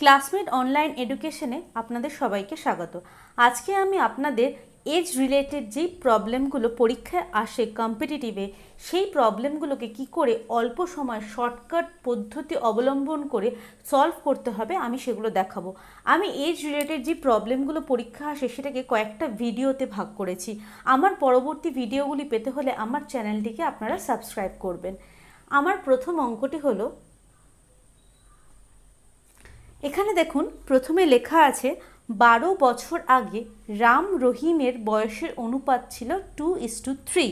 Classmate online এডুকেশনে আপনাদের সবাইকে স্বাগত আজকে আমি আপনাদের এজ রিলেটেড যে প্রবলেমগুলো পরীক্ষায় আসে কম্পিটিটিভে সেই প্রবলেমগুলোকে কি করে অল্প সময় শর্টকাট পদ্ধতি অবলম্বন করে সলভ করতে হবে আমি সেগুলো দেখাবো আমি এজ রিলেটেড যে প্রবলেমগুলো পরীক্ষা আসে সেটাকে কয়েকটা ভিডিওতে ভাগ করেছি আমার পরবর্তী ভিডিওগুলি পেতে হলে আমার চ্যানেলটিকে আপনারা সাবস্ক্রাইব করবেন আমার প্রথম অঙ্কটি হলো এখানে দেখুন প্রথমে লেখা আছে বারো বছর আগে রাম রহিমের বয়সের অনুপাত ছিল টু ইস টু থ্রি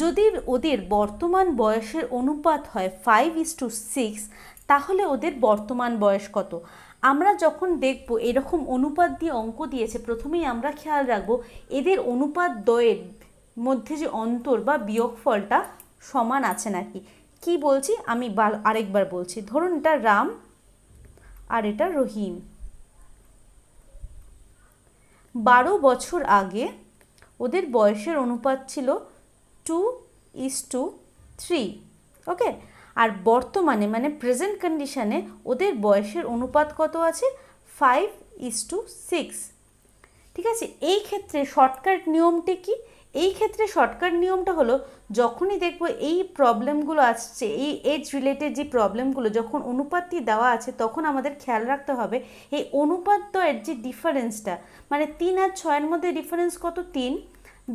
যদি ওদের বর্তমান বয়সের অনুপাত হয় ফাইভ ইস টু সিক্স তাহলে ওদের বর্তমান বয়স কত আমরা যখন দেখব এরকম অনুপাত দিয়ে অঙ্ক দিয়েছে প্রথমেই আমরা খেয়াল রাখব এদের অনুপাত দয়ের মধ্যে যে অন্তর বা বিয়োগফলটা সমান আছে নাকি কি বলছি আমি আরেকবার বলছি ধরুন এটা রাম আর এটা রহিম বারো বছর আগে ওদের বয়সের অনুপাত ছিল two is to three okay আর বর্তমানে মানে প্রেজেন্ট কন্ডিশানে ওদের বয়সের অনুপাত কত আছে ফাইভ ইস টু সিক্স ঠিক আছে এই ক্ষেত্রে শর্টকাট নিয়মটি কি এই ক্ষেত্রে শর্টকাট নিয়মটা হলো যখনই দেখব এই প্রবলেমগুলো আসছে এই এজ রিলেটেড যে প্রবলেমগুলো যখন অনুপাতটি দেওয়া আছে তখন আমাদের খেয়াল রাখতে হবে এই অনুপাতয়ের যে ডিফারেন্সটা মানে তিন আর ছয়ের মধ্যে ডিফারেন্স কত তিন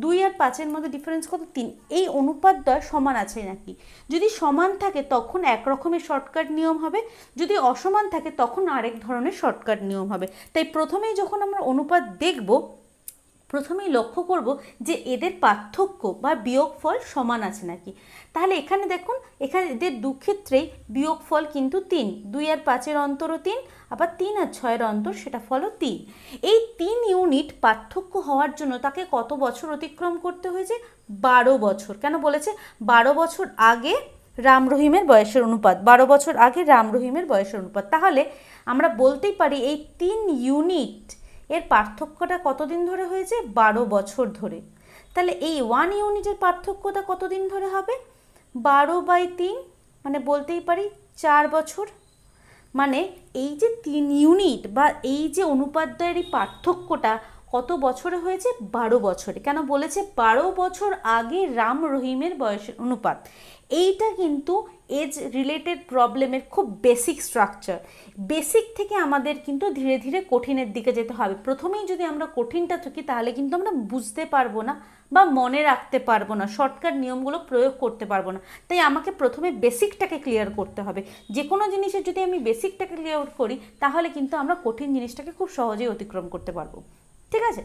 দুই আর পাঁচের মধ্যে ডিফারেন্স কত তিন এই অনুপাত দয় সমান আছে নাকি যদি সমান থাকে তখন এক রকমের শর্টকাট নিয়ম হবে যদি অসমান থাকে তখন আরেক ধরনের শর্টকাট নিয়ম হবে তাই প্রথমেই যখন আমরা অনুপাত দেখব প্রথমেই লক্ষ্য করব যে এদের পার্থক্য বা বিয়োগফল সমান আছে নাকি তাহলে এখানে দেখুন এখানে এদের দুক্ষেত্রেই বিয়োগফল কিন্তু তিন দুই আর পাঁচের অন্তরও তিন আবার তিন আর ছয়ের অন্তর সেটা ফলও তিন এই তিন ইউনিট পার্থক্য হওয়ার জন্য তাকে কত বছর অতিক্রম করতে হয়েছে বারো বছর কেন বলেছে বারো বছর আগে রাম রহিমের বয়সের অনুপাত বারো বছর আগে রাম রহিমের বয়সের অনুপাত তাহলে আমরা বলতেই পারি এই তিন ইউনিট এর পার্থক্যটা কতদিন ধরে হয়েছে বারো বছর ধরে তাহলে এই ওয়ান ইউনিটের পার্থক্যটা কতদিন ধরে হবে বারো বাই তিন মানে বলতেই পারি চার বছর মানে এই যে তিন ইউনিট বা এই যে অনুপাদ্যের এই পার্থক্যটা কত বছরে হয়েছে বারো বছরে কেন বলেছে বারো বছর আগে রাম রহিমের বয়সের অনুপাত এইটা কিন্তু এজ রিলেটেড প্রবলেমের খুব বেসিক স্ট্রাকচার বেসিক থেকে আমাদের কিন্তু ধীরে ধীরে কঠিনের দিকে যেতে হবে প্রথমেই যদি আমরা কঠিনটা থাকি তাহলে কিন্তু আমরা বুঝতে পারবো না বা মনে রাখতে পারবো না শর্টকাট নিয়মগুলো প্রয়োগ করতে পারবো না তাই আমাকে প্রথমে বেসিকটাকে ক্লিয়ার করতে হবে যে কোনো জিনিসের যদি আমি বেসিকটাকে ক্লিয়ার করি তাহলে কিন্তু আমরা কঠিন জিনিসটাকে খুব সহজেই অতিক্রম করতে পারবো ঠিক আছে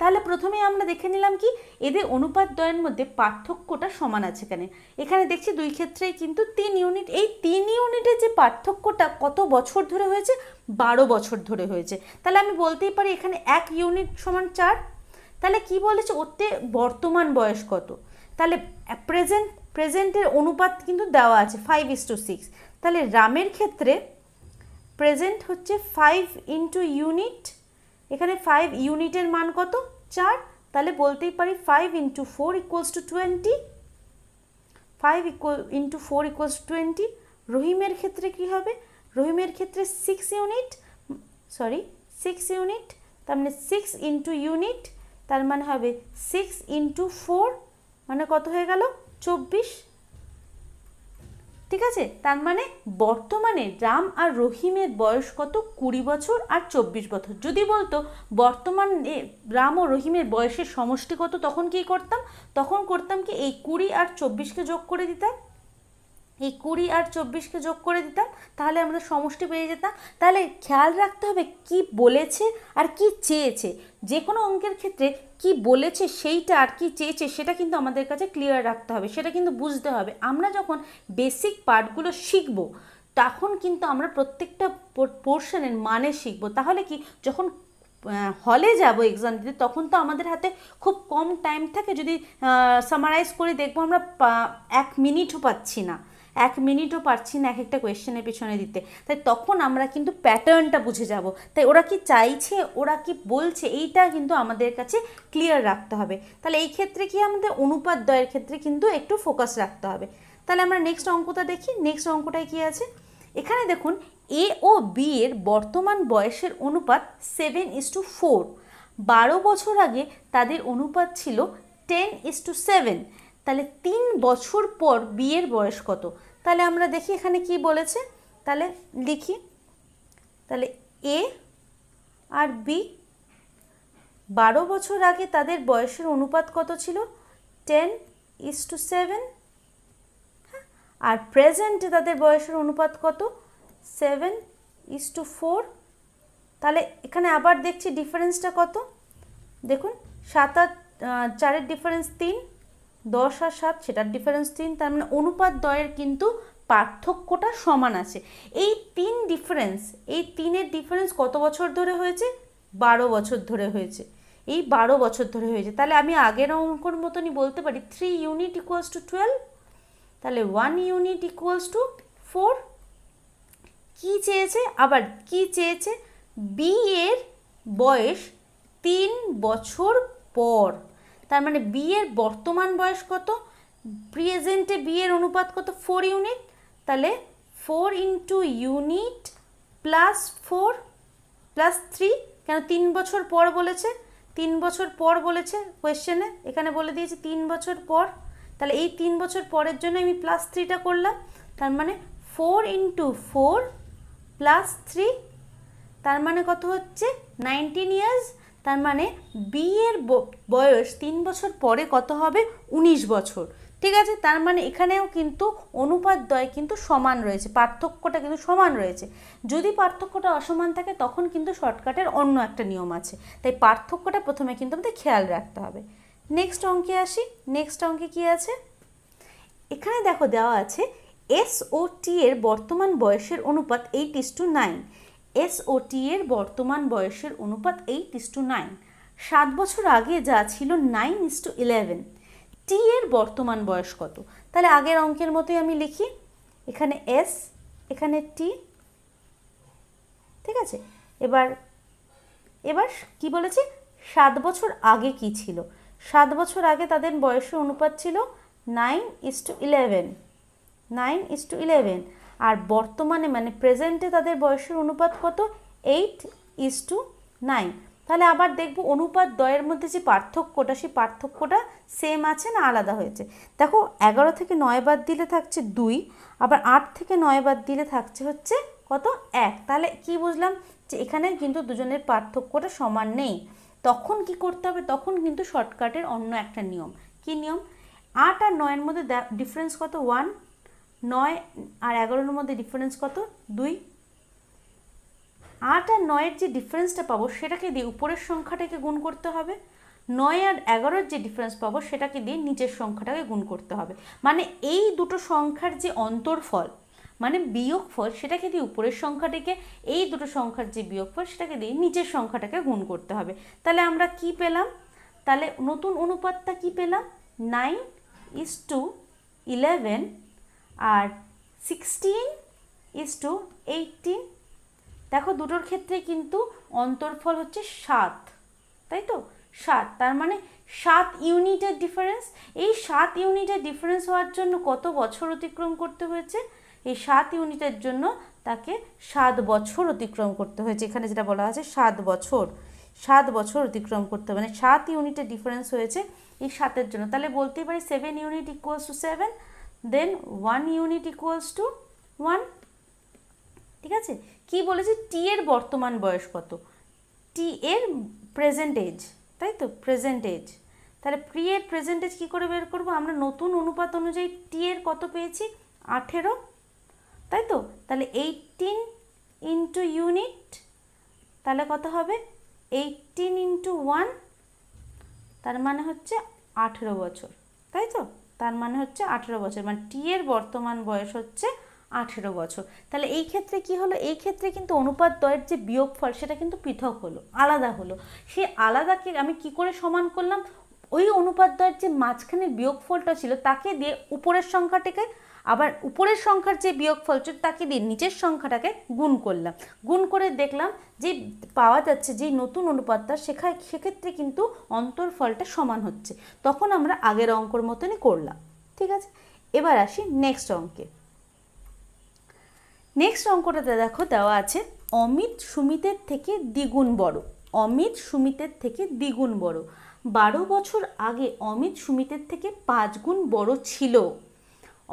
তাহলে প্রথমে আমরা দেখে নিলাম কি এদের অনুপাত দয়ের মধ্যে পার্থক্যটা সমান আছে এখানে এখানে দেখছি দুই ক্ষেত্রেই কিন্তু তিন ইউনিট এই তিন ইউনিটের যে পার্থক্যটা কত বছর ধরে হয়েছে বারো বছর ধরে হয়েছে তাহলে আমি বলতেই পারি এখানে এক ইউনিট সমান চার তাহলে কি বলেছে ওতে বর্তমান বয়স কত তাহলে প্রেজেন্ট প্রেজেন্টের অনুপাত কিন্তু দেওয়া আছে ফাইভ ইস টু সিক্স তাহলে রামের ক্ষেত্রে প্রেজেন্ট হচ্ছে ফাইভ ইন্টু ইউনিট এখানে ফাইভ ইউনিটের মান কত চার তাহলে বলতেই পারি five into four equals to twenty five equal into four equals to twenty রহিমের ক্ষেত্রে কি হবে রহিমের ক্ষেত্রে six unit sorry six unit তার মানে সিক্স ইন্টু ইউনিট তার মানে হবে সিক্স ইন্টু ফোর মানে কত হয়ে গেল চব্বিশ ঠিক আছে তার মানে বর্তমানে রাম আর রহিমের বয়স কত কুড়ি বছর আর চব্বিশ বছর যদি বলতো বর্তমানে রাম ও রহিমের বয়সের সমষ্টি কত তখন কি করতাম তখন করতাম কি এই কুড়ি আর চব্বিশকে যোগ করে দিতাম এই কুড়ি আর চব্বিশকে যোগ করে দিতাম তাহলে আমাদের সমষ্টি পেয়ে যেতাম তাহলে খেয়াল রাখতে হবে কি বলেছে আর কি চেয়েছে যে কোনো অঙ্কের ক্ষেত্রে কি বলেছে সেইটা আর কি চেয়েছে সেটা কিন্তু আমাদের কাছে ক্লিয়ার রাখতে হবে সেটা কিন্তু বুঝতে হবে আমরা যখন বেসিক পার্টগুলো শিখবো তখন কিন্তু আমরা প্রত্যেকটা পোর্শনের মানে শিখব তাহলে কি যখন হলে যাব এক্সাম দিতে তখন তো আমাদের হাতে খুব কম টাইম থাকে যদি সামারাইজ করে দেখবো আমরা এক মিনিটও পাচ্ছি না এক মিনিটও পারছি না এক একটা কোয়েশ্চেনের পিছনে দিতে তাই তখন আমরা কিন্তু প্যাটার্নটা বুঝে যাব তাই ওরা কি চাইছে ওরা কি বলছে এইটা কিন্তু আমাদের কাছে ক্লিয়ার রাখতে হবে তাহলে এই ক্ষেত্রে কি আমাদের অনুপাত দয়ের ক্ষেত্রে কিন্তু একটু ফোকাস রাখতে হবে তাহলে আমরা নেক্সট অঙ্কটা দেখি নেক্সট অঙ্কটায় কি আছে এখানে দেখুন এ ও বি এর বর্তমান বয়সের অনুপাত সেভেন ইস টু ফোর বারো বছর আগে তাদের অনুপাত ছিল টেন ইস টু সেভেন তাহলে তিন বছর পর বিয়ের বয়স কত তাহলে আমরা দেখি এখানে কি বলেছে তাহলে লিখি তাহলে এ আর বি বারো বছর আগে তাদের বয়সের অনুপাত কত ছিল টেন ইস টু সেভেন হ্যাঁ? আর প্রেজেন্টে তাদের বয়সের অনুপাত কত সেভেন ইস টু ফোর তাহলে এখানে আবার দেখছি ডিফারেন্সটা কত দেখুন সাত আর চারের ডিফারেন্স তিন দশ আর সাত সেটার ডিফারেন্স তিন তার মানে অনুপাত দয়ের কিন্তু পার্থক্যটা সমান আছে এই তিন ডিফারেন্স এই তিনের ডিফারেন্স কত বছর ধরে হয়েছে বারো বছর ধরে হয়েছে এই বারো বছর ধরে হয়েছে তাহলে আমি আগের অঙ্কর মতনই বলতে পারি three unit equals to twelve তাহলে one unit equals to four কী চেয়েছে আবার কি চেয়েছে বি এর বয়স তিন বছর পর তার মানে বিয়ের বর্তমান বয়স কত প্রেজেন্টে বিয়ের অনুপাত কত ফোর ইউনিট তাহলে four into unit plus four plus three কেন তিন বছর পর বলেছে তিন বছর পর বলেছে কোয়েশ্চেনে এখানে বলে দিয়েছে তিন বছর পর তাহলে এই তিন বছর পরের জন্য আমি প্লাস থ্রিটা করলাম তার মানে four into four plus three তার মানে কত হচ্ছে নাইনটিন ইয়ার্স তার মানে বি এর বয়স তিন বছর পরে কত হবে ১৯ বছর ঠিক আছে তার মানে এখানেও কিন্তু দ্বয় কিন্তু সমান রয়েছে পার্থক্যটা কিন্তু সমান রয়েছে যদি পার্থক্যটা অসমান থাকে তখন কিন্তু শর্টকাটের অন্য একটা নিয়ম আছে তাই পার্থক্যটা প্রথমে কিন্তু আমাদের খেয়াল রাখতে হবে নেক্সট অঙ্কে আসি নেক্সট অঙ্কে কি আছে এখানে দেখো দেওয়া আছে এস ও টি এর বর্তমান বয়সের অনুপাত এইট ইস টু নাইন এসওটি এর বর্তমান বয়সের অনুপাত এইট ইস টু নাইন সাত বছর আগে যা ছিল নাইন ইস টু ইলেভেন টি এর বর্তমান বয়স কত তাহলে আগের অঙ্কের মতোই আমি লিখি এখানে এস এখানে টি ঠিক আছে এবার এবার কি বলেছি সাত বছর আগে কি ছিল সাত বছর আগে তাদের বয়সের অনুপাত ছিল nine is to eleven nine is to eleven আর বর্তমানে মানে প্রেজেন্টে তাদের বয়সের অনুপাত কত এইট ইজ টু নাইন তাহলে আবার দেখব অনুপাত দয়ের মধ্যে যে পার্থক্যটা সেই পার্থক্যটা সেম আছে না আলাদা হয়েছে দেখো এগারো থেকে নয় বাদ দিলে থাকছে দুই আবার আট থেকে নয় বাদ দিলে থাকছে হচ্ছে কত এক তাহলে কি বুঝলাম যে এখানে কিন্তু দুজনের পার্থক্যটা সমান নেই তখন কি করতে হবে তখন কিন্তু শর্টকাটের অন্য একটা নিয়ম কি নিয়ম আট আর নয়ের মধ্যে ডিফারেন্স কত ওয়ান নয় আর এগারোর মধ্যে ডিফারেন্স কত দুই আট আর নয়ের যে ডিফারেন্সটা পাবো সেটাকে দিয়ে উপরের সংখ্যাটাকে গুণ করতে হবে নয় আর এগারোর যে ডিফারেন্স পাবো সেটাকে দিয়ে নিচের সংখ্যাটাকে গুণ করতে হবে মানে এই দুটো সংখ্যার যে অন্তরফল মানে বিয়োগ ফল সেটাকে দিয়ে উপরের সংখ্যাটিকে এই দুটো সংখ্যার যে বিয়োগ ফল সেটাকে দিয়ে নিচের সংখ্যাটাকে গুণ করতে হবে তাহলে আমরা কি পেলাম তাহলে নতুন অনুপাতটা কি পেলাম নাইন ইস টু ইলেভেন আর সিক্সটিন ইস টু এইটিন দেখো দুটোর ক্ষেত্রে কিন্তু অন্তর্ফল হচ্ছে সাত তাই তো সাত তার মানে সাত ইউনিটের ডিফারেন্স এই সাত ইউনিটের ডিফারেন্স হওয়ার জন্য কত বছর অতিক্রম করতে হয়েছে এই সাত ইউনিটের জন্য তাকে সাত বছর অতিক্রম করতে হয়েছে এখানে যেটা বলা আছে সাত বছর সাত বছর অতিক্রম করতে মানে সাত ইউনিটের ডিফারেন্স হয়েছে এই সাতের জন্য তাহলে বলতেই পারি seven unit equals to seven then one unit equals to one ঠিক আছে কি বলেছে টি এর বর্তমান বয়স কত টি এর প্রেজেন্ট এজ তাই তো প্রেজেন্ট এজ তাহলে প্রি এর প্রেজেন্ট এজ কী করে বের করবো আমরা নতুন অনুপাত অনুযায়ী টি এর কত পেয়েছি আঠেরো তাই তো তাহলে এইটিন ইন্টু ইউনিট তাহলে কত হবে এইটিন ইন্টু ওয়ান তার মানে হচ্ছে আঠেরো বছর তাই তো তার মানে হচ্ছে আঠেরো বছর মানে টি এর বর্তমান বয়স হচ্ছে আঠেরো বছর তাহলে এই ক্ষেত্রে কি হলো এই ক্ষেত্রে কিন্তু অনুপাত দয়ের যে বিয়োগফল সেটা কিন্তু পৃথক হলো আলাদা হলো সেই আলাদাকে আমি কি করে সমান করলাম ওই অনুপাত দয়ের যে বিয়োগ বিয়োগফলটা ছিল তাকে দিয়ে উপরের সংখ্যাটিকে আবার উপরের সংখ্যার যে বিয়োগ বিয়োগফল তাকে দিয়ে নিচের সংখ্যাটাকে গুণ করলাম গুণ করে দেখলাম যে পাওয়া যাচ্ছে যে নতুন অনুপাতটা সেখানে সেক্ষেত্রে কিন্তু অন্তর ফলটা সমান হচ্ছে তখন আমরা আগের অঙ্কর মতনই করলাম ঠিক আছে এবার আসি নেক্সট অঙ্কে নেক্সট অঙ্কটাতে দেখো দেওয়া আছে অমিত সুমিতের থেকে দ্বিগুণ বড় অমিত সুমিতের থেকে দ্বিগুণ বড় বারো বছর আগে অমিত সুমিতের থেকে পাঁচ গুণ বড় ছিল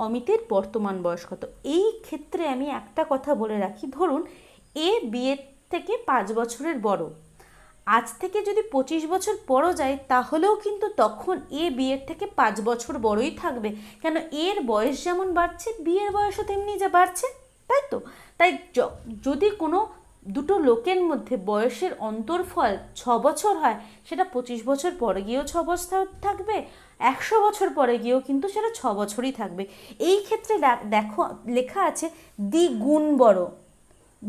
অমিতের বর্তমান বয়স কত এই ক্ষেত্রে আমি একটা কথা বলে রাখি ধরুন এ বিয়ের থেকে পাঁচ বছরের বড় আজ থেকে যদি পঁচিশ বছর পরও যায় তাহলেও কিন্তু তখন এ বিয়ের থেকে পাঁচ বছর বড়ই থাকবে কেন এর বয়স যেমন বাড়ছে বিয়ের বয়সও তেমনি যা বাড়ছে তাই তো তাই যদি কোনো দুটো লোকের মধ্যে বয়সের অন্তরফল ছ বছর হয় সেটা পঁচিশ বছর পরে গিয়েও ছ বছর থাকবে একশো বছর পরে গিয়েও কিন্তু সেটা ছ বছরই থাকবে এই ক্ষেত্রে দেখো লেখা আছে দ্বিগুণ বড়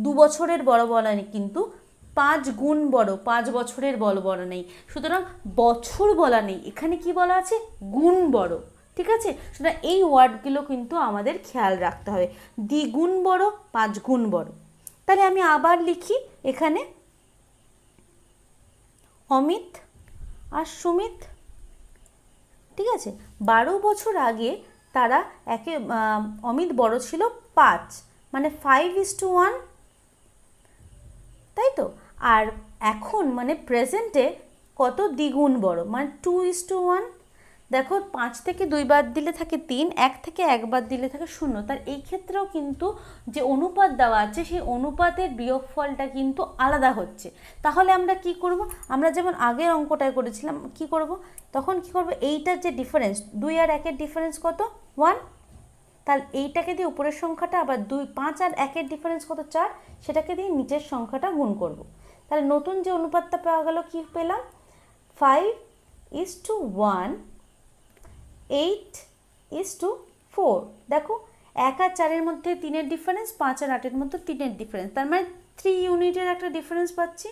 দু বছরের বড় বলা নেই কিন্তু পাঁচ গুণ বড় পাঁচ বছরের বড় বলা নেই সুতরাং বছর বলা নেই এখানে কি বলা আছে গুণ বড় ঠিক আছে সুতরাং এই ওয়ার্ডগুলো কিন্তু আমাদের খেয়াল রাখতে হবে দ্বিগুণ বড় পাঁচ গুণ বড় তাহলে আমি আবার লিখি এখানে অমিত আর সুমিত ঠিক আছে বারো বছর আগে তারা একে অমিত বড় ছিল পাঁচ মানে ফাইভ ইস টু ওয়ান তাই তো আর এখন মানে প্রেজেন্টে কত দ্বিগুণ বড় মানে টু ইস টু ওয়ান দেখো পাঁচ থেকে দুইবার দিলে থাকে তিন এক থেকে একবার দিলে থাকে শূন্য তার এই ক্ষেত্রেও কিন্তু যে অনুপাত দেওয়া আছে সেই অনুপাতের ফলটা কিন্তু আলাদা হচ্ছে তাহলে আমরা কি করব আমরা যেমন আগের অঙ্কটায় করেছিলাম কি করব তখন কি করব এইটার যে ডিফারেন্স দুই আর একের ডিফারেন্স কত ওয়ান তাহলে এইটাকে দিয়ে উপরের সংখ্যাটা আবার দুই পাঁচ আর একের ডিফারেন্স কত চার সেটাকে দিয়ে নিচের সংখ্যাটা গুণ করব। তাহলে নতুন যে অনুপাতটা পাওয়া গেল কি পেলাম five is to one eight is to four দেখো এক আর চারের মধ্যে তিনের ডিফারেন্স পাঁচ আর আটের মধ্যে তিনের ডিফারেন্স তার মানে থ্রি ইউনিটের একটা ডিফারেন্স পাচ্ছি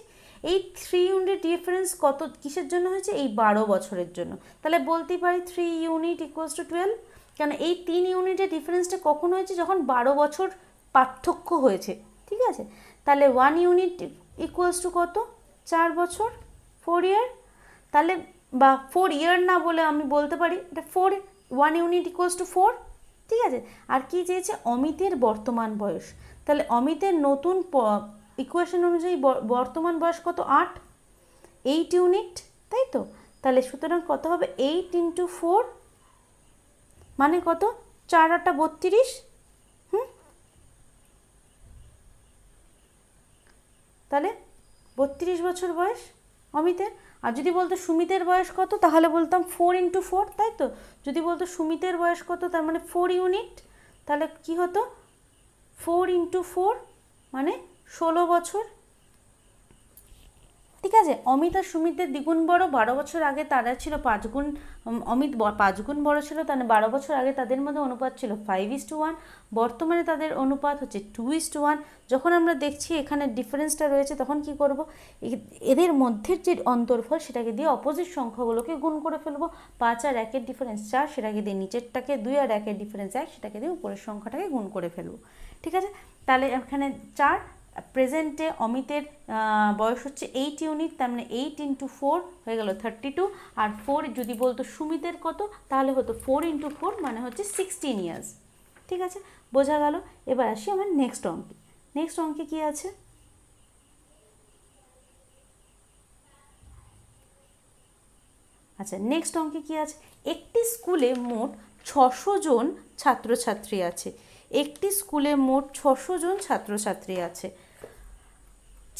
এই থ্রি ইউনিট ডিফারেন্স কত কিসের জন্য হয়েছে এই বারো বছরের জন্য তাহলে বলতেই পারি three unit equals to twelve কেন এই তিন ইউনিটের ডিফারেন্সটা কখন হয়েছে যখন বারো বছর পার্থক্য হয়েছে ঠিক আছে তাহলে ওয়ান ইউনিট ইকুয়ালস টু কত চার বছর ফোর ইয়ার তাহলে বা ফোর ইয়ার না বলে আমি বলতে পারি এটা four one unit equals to four ঠিক আছে আর কি চেয়েছে অমিতের বর্তমান বয়স তাহলে অমিতের নতুন ইকুয়েশন অনুযায়ী বর্তমান বয়স কত আট এইট ইউনিট তাই তো তাহলে সুতরাং কত হবে এইট ইন্টু ফোর মানে কত চার আটটা বত্রিশ হুম তাহলে বত্রিশ বছর বয়স অমিতের আর যদি বলতো সুমিতের বয়স কত তাহলে বলতাম ফোর ইন্টু ফোর তাই তো যদি বলতো সুমিতের বয়স কত তার মানে ফোর ইউনিট তাহলে কি হতো ফোর ইন্টু ফোর মানে ষোলো বছর ঠিক আছে অমিত আর সুমিতদের দ্বিগুণ বড় বারো বছর আগে তারা ছিল পাঁচগুণ অমিত পাঁচগুণ বড় ছিল তার মানে বারো বছর আগে তাদের মধ্যে অনুপাত ছিল ফাইভ ইস টু ওয়ান বর্তমানে তাদের অনুপাত হচ্ছে টু ইস টু ওয়ান যখন আমরা দেখছি এখানে ডিফারেন্সটা রয়েছে তখন কি করব এদের মধ্যের যে অন্তর্ফল সেটাকে দিয়ে অপোজিট সংখ্যাগুলোকে গুণ করে ফেলবো পাঁচ আর একের ডিফারেন্স চার সেটাকে দিয়ে নিচেরটাকে দুই আর একের ডিফারেন্স এক সেটাকে দিয়ে উপরের সংখ্যাটাকে গুণ করে ফেলবো ঠিক আছে তাহলে এখানে চার প্রেজেন্টে অমিতের বয়স হচ্ছে এইট ইউনিট তার মানে এইট ইন্টু ফোর হয়ে গেল থার্টি টু আর ফোর যদি বলতো সুমিতের কত তাহলে হতো ফোর ইন্টু ফোর মানে হচ্ছে সিক্সটিন ইয়ার্স ঠিক আছে বোঝা গেল এবার আসি আমার নেক্সট অঙ্কে নেক্সট অঙ্কে কি আছে আচ্ছা নেক্সট অঙ্কে কি আছে একটি স্কুলে মোট ছশো জন ছাত্রছাত্রী আছে একটি স্কুলে মোট ছশো জন ছাত্রছাত্রী আছে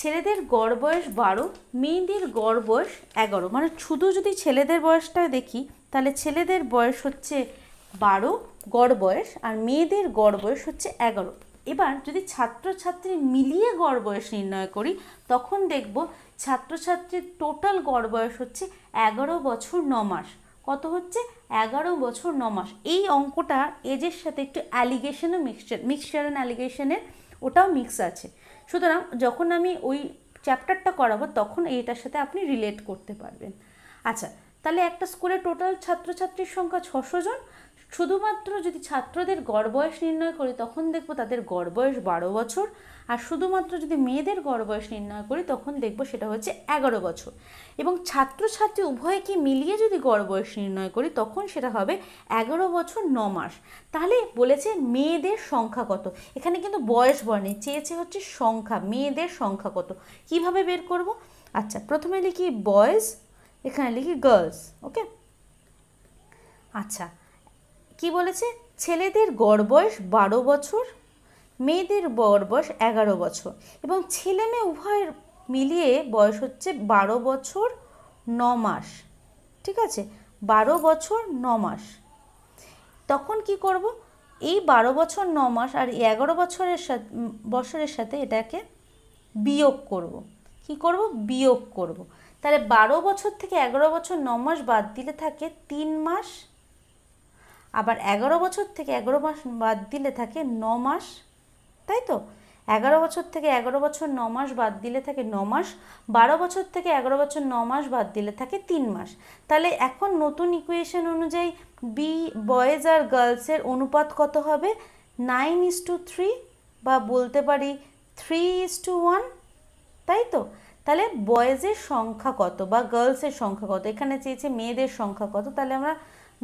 ছেলেদের গড় বয়স বারো মেয়েদের গড় বয়স এগারো মানে শুধু যদি ছেলেদের বয়সটা দেখি তাহলে ছেলেদের বয়স হচ্ছে বারো গড় বয়স আর মেয়েদের গড় বয়স হচ্ছে এগারো এবার যদি ছাত্রছাত্রী মিলিয়ে গড় বয়স নির্ণয় করি তখন দেখব ছাত্রছাত্রীর টোটাল গড় বয়স হচ্ছে এগারো বছর ন মাস কত হচ্ছে এগারো বছর ন মাস এই অঙ্কটা এজের সাথে একটু অ্যালিগেশনও মিক্সচার মিক্সচার অ্যান্ড অ্যালিগেশনের ওটাও মিক্স আছে সুতরাং যখন আমি ওই চ্যাপ্টারটা করাবো তখন এইটার সাথে আপনি রিলেট করতে পারবেন আচ্ছা তাহলে একটা স্কুলে টোটাল ছাত্রছাত্রীর সংখ্যা ছশো জন শুধুমাত্র যদি ছাত্রদের গড় বয়স নির্ণয় করি তখন দেখব তাদের গড় বয়স বারো বছর আর শুধুমাত্র যদি মেয়েদের গড় বয়স নির্ণয় করি তখন দেখব সেটা হচ্ছে এগারো বছর এবং ছাত্রছাত্রী উভয়কে মিলিয়ে যদি গড় বয়স নির্ণয় করি তখন সেটা হবে এগারো বছর ন মাস তাহলে বলেছে মেয়েদের সংখ্যা কত এখানে কিন্তু বয়স বর্ণে চেয়েছে হচ্ছে সংখ্যা মেয়েদের সংখ্যা কত কিভাবে বের করব আচ্ছা প্রথমে লিখি বয়েজ এখানে লিখি গার্লস ওকে আচ্ছা কি বলেছে ছেলেদের গড় বয়স বারো বছর মেয়েদের গড় বয়স এগারো বছর এবং ছেলে মেয়ে উভয়ের মিলিয়ে বয়স হচ্ছে বারো বছর ন মাস ঠিক আছে বারো বছর ন মাস তখন কি করব এই বারো বছর ন মাস আর এগারো বছরের সাথে বছরের সাথে এটাকে বিয়োগ করব। কি করব বিয়োগ করব। তাহলে বারো বছর থেকে এগারো বছর ন মাস বাদ দিলে থাকে তিন মাস আবার এগারো বছর থেকে এগারো মাস বাদ দিলে থাকে ন মাস তাই তো এগারো বছর থেকে এগারো বছর ন মাস বাদ দিলে থাকে ন মাস বারো বছর থেকে এগারো বছর ন মাস বাদ দিলে থাকে তিন মাস তাহলে এখন নতুন ইকুয়েশন অনুযায়ী বি বয়েজ আর গার্লসের অনুপাত কত হবে নাইন ইস টু থ্রি বা বলতে পারি থ্রি ইস টু ওয়ান তাই তো তাহলে বয়েজের সংখ্যা কত বা গার্লসের সংখ্যা কত এখানে চেয়েছে মেয়েদের সংখ্যা কত তাহলে আমরা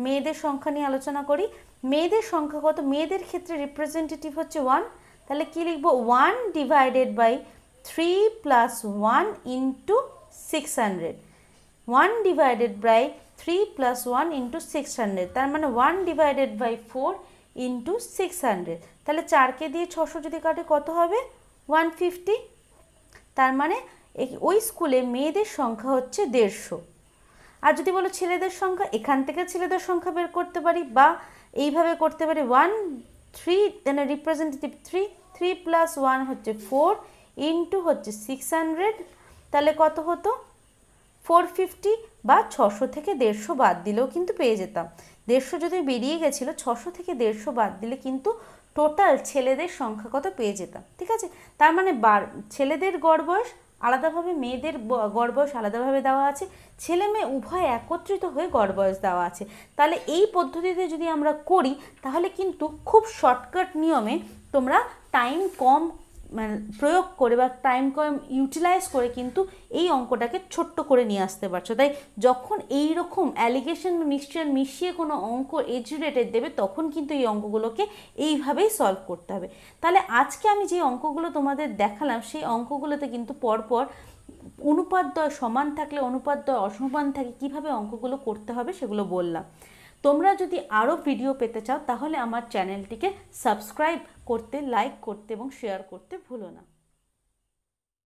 মেয়েদের সংখ্যা নিয়ে আলোচনা করি মেয়েদের সংখ্যা কত মেয়েদের ক্ষেত্রে রিপ্রেজেন্টেটিভ হচ্ছে ওয়ান তাহলে কী লিখব one divided by three plus one into six hundred one divided by three plus one into six hundred তার মানে one divided by four into six hundred তাহলে চারকে দিয়ে ছশো যদি কাটে কত হবে ওয়ান ফিফটি তার মানে ওই স্কুলে মেয়েদের সংখ্যা হচ্ছে দেড়শো আর যদি বলো ছেলেদের সংখ্যা এখান থেকে ছেলেদের সংখ্যা বের করতে পারি বা এইভাবে করতে পারি ওয়ান থ্রি মানে representative three three plus one হচ্ছে ফোর ইন্টু হচ্ছে সিক্স হান্ড্রেড তাহলে কত হতো ফোর ফিফটি বা ছশো থেকে দেড়শো বাদ দিলেও কিন্তু পেয়ে যেতাম দেড়শো যদি বেরিয়ে গেছিলো ছশো থেকে দেড়শো বাদ দিলে কিন্তু টোটাল ছেলেদের সংখ্যা কত পেয়ে যেতাম ঠিক আছে তার মানে বার ছেলেদের গড় বয়স আলাদাভাবে মেয়েদের গড় বয়স আলাদাভাবে দেওয়া আছে ছেলে মেয়ে উভয় একত্রিত হয়ে গড় বয়স দেওয়া আছে তাহলে এই পদ্ধতিতে যদি আমরা করি তাহলে কিন্তু খুব শর্টকাট নিয়মে তোমরা টাইম কম মানে প্রয়োগ করে বা টাইম কম ইউটিলাইজ করে কিন্তু এই অঙ্কটাকে ছোট্ট করে নিয়ে আসতে পারছো তাই যখন এই রকম অ্যালিগেশন বা মিক্সচার মিশিয়ে কোনো অঙ্ক এজ দেবে তখন কিন্তু এই অঙ্কগুলোকে এইভাবেই সলভ করতে হবে তাহলে আজকে আমি যে অঙ্কগুলো তোমাদের দেখালাম সেই অঙ্কগুলোতে কিন্তু পরপর দয় সমান থাকলে দয় অসমান থাকে কিভাবে অঙ্কগুলো করতে হবে সেগুলো বললাম তোমরা যদি আরও ভিডিও পেতে চাও তাহলে আমার চ্যানেলটিকে সাবস্ক্রাইব করতে লাইক করতে এবং শেয়ার করতে ভুলো না